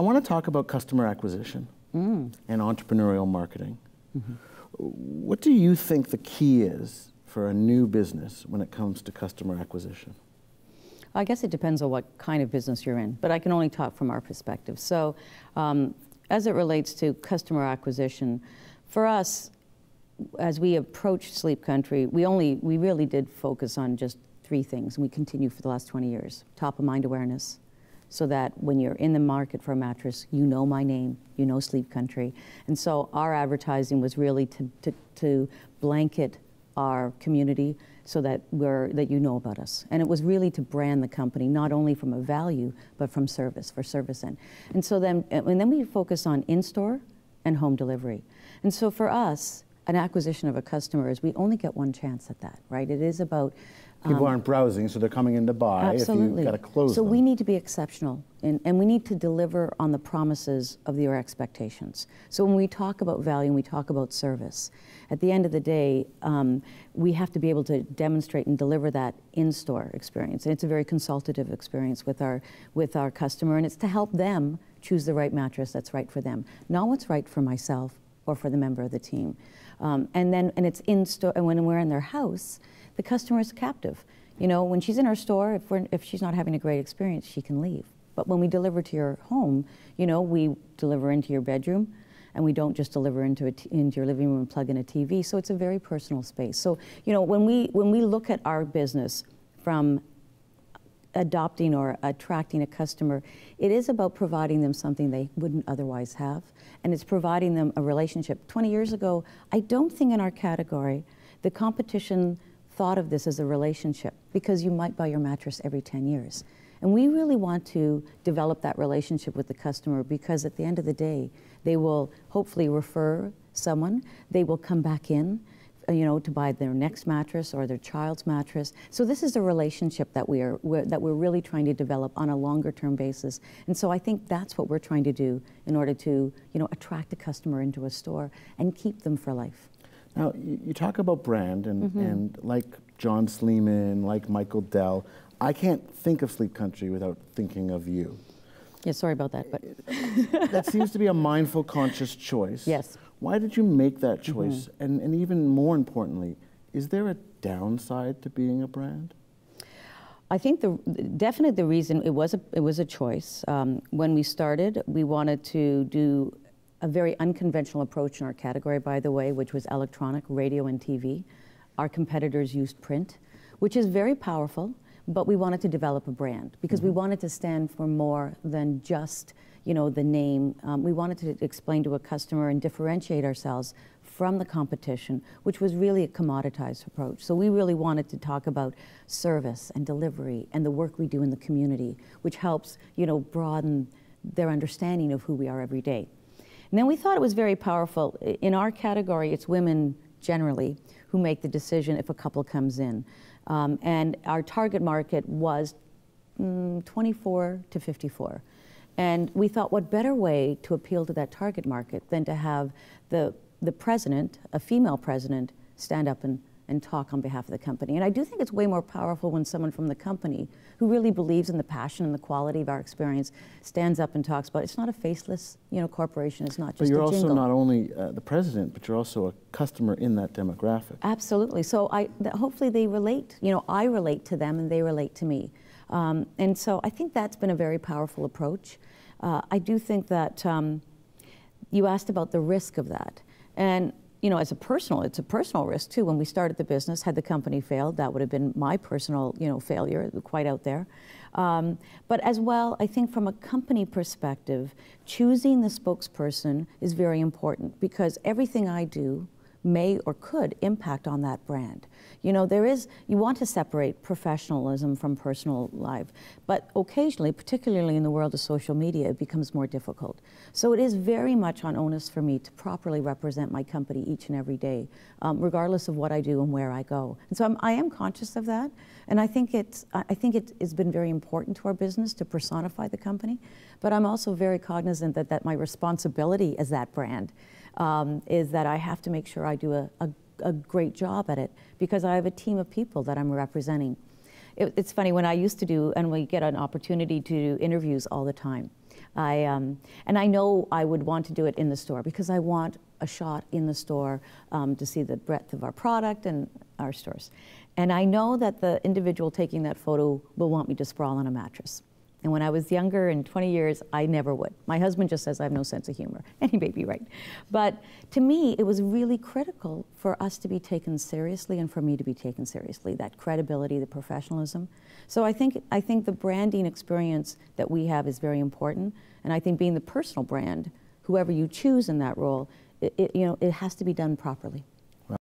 I want to talk about customer acquisition mm. and entrepreneurial marketing. Mm -hmm. What do you think the key is for a new business when it comes to customer acquisition? I guess it depends on what kind of business you're in, but I can only talk from our perspective. So, um, as it relates to customer acquisition, for us, as we approached Sleep Country, we only we really did focus on just three things, and we continue for the last 20 years: top of mind awareness, so that when you're in the market for a mattress, you know my name, you know Sleep Country. And so our advertising was really to, to, to blanket our community so that we're that you know about us and it was really to brand the company not only from a value but from service for service end and so then and then we focus on in-store and home delivery and so for us an acquisition of a customer is we only get one chance at that, right? It is about People um, aren't browsing, so they're coming in to buy. Absolutely. If you got to close So them. we need to be exceptional, in, and we need to deliver on the promises of your expectations. So when we talk about value and we talk about service, at the end of the day, um, we have to be able to demonstrate and deliver that in-store experience. And it's a very consultative experience with our, with our customer, and it's to help them choose the right mattress that's right for them. Not what's right for myself, or for the member of the team. Um, and then, and it's in store, and when we're in their house, the customer is captive. You know, when she's in our store, if, we're, if she's not having a great experience, she can leave. But when we deliver to your home, you know, we deliver into your bedroom, and we don't just deliver into, a t- into your living room and plug in a TV. So it's a very personal space. So you know, when we when we look at our business from adopting or attracting a customer, it is about providing them something they wouldn't otherwise have. And it's providing them a relationship. 20 years ago, I don't think in our category the competition thought of this as a relationship because you might buy your mattress every 10 years. And we really want to develop that relationship with the customer because at the end of the day, they will hopefully refer someone, they will come back in, uh, you know, to buy their next mattress or their child's mattress. So this is a relationship that we are we're, that we're really trying to develop on a longer term basis. And so I think that's what we're trying to do in order to you know attract a customer into a store and keep them for life. Now you talk about brand and, mm -hmm. and like John Sleeman, like Michael Dell. I can't think of Sleep Country without thinking of you. Yeah, sorry about that, but that seems to be a mindful, conscious choice. Yes. Why did you make that mm-hmm. choice? Mm -hmm. And, and even more importantly, is there a downside to being a brand? I think the definitely the reason it was a it was a choice. Um, when we started, we wanted to do a very unconventional approach in our category, by the way, which was electronic, radio, and TV. Our competitors used print, which is very powerful, but we wanted to develop a brand because mm -hmm. we mm-hmm. wanted to stand for more than just you know, the name. Um, we wanted to explain to a customer and differentiate ourselves from the competition, which was really a commoditized approach. So we really wanted to talk about service and delivery and the work we do in the community, which helps, you know, broaden their understanding of who we are every day. And then we thought it was very powerful. In our category, it's women generally who make the decision if a couple comes in. Um, and our target market was mm, 24 to 54. And we thought, what better way to appeal to that target market than to have the, the president, a female president, stand up and, and talk on behalf of the company. And I do think it's way more powerful when someone from the company who really believes in the passion and the quality of our experience stands up and talks about it. It's not a faceless, you know, corporation. It's not just. But you're also jingle. not only uh, the president, but you're also a customer in that demographic. Absolutely. So I hopefully they relate. You know, I relate to them and they relate to me. Um, and so I think that's been a very powerful approach. Uh, I do think that um, you asked about the risk of that. And you know, as a personal, it's a personal risk too. When we started the business, had the company failed, that would have been my personal, you know, failure, quite out there. Um, but as well, I think from a company perspective, choosing the spokesperson is very important because everything I do may or could impact on that brand. You know, there is, you want to separate professionalism from personal life, but occasionally, particularly in the world of social media, it becomes more difficult. So it is very much on onus for me to properly represent my company each and every day, um, regardless of what I do and where I go. And so I'm, I am conscious of that, and I think it's, I think it has been very important to our business to personify the company, but I'm also very cognizant that, that my responsibility as that brand um, is that I have to make sure I do a, a, a, great job at it because I have a team of people that I'm representing. It, it's funny when I used to do, and we get an opportunity to do interviews all the time. I, um, and I know I would want to do it in the store because I want a shot in the store um, to see the breadth of our product and our stores. And I know that the individual taking that photo will want me to sprawl on a mattress. And when I was younger in 20 years, I never would. My husband just says I have no sense of humor, and he may be right. But to me, it was really critical for us to be taken seriously and for me to be taken seriously, that credibility, the professionalism. So I think, I think the branding experience that we have is very important. And I think being the personal brand, whoever you choose in that role, it, it you know, it has to be done properly.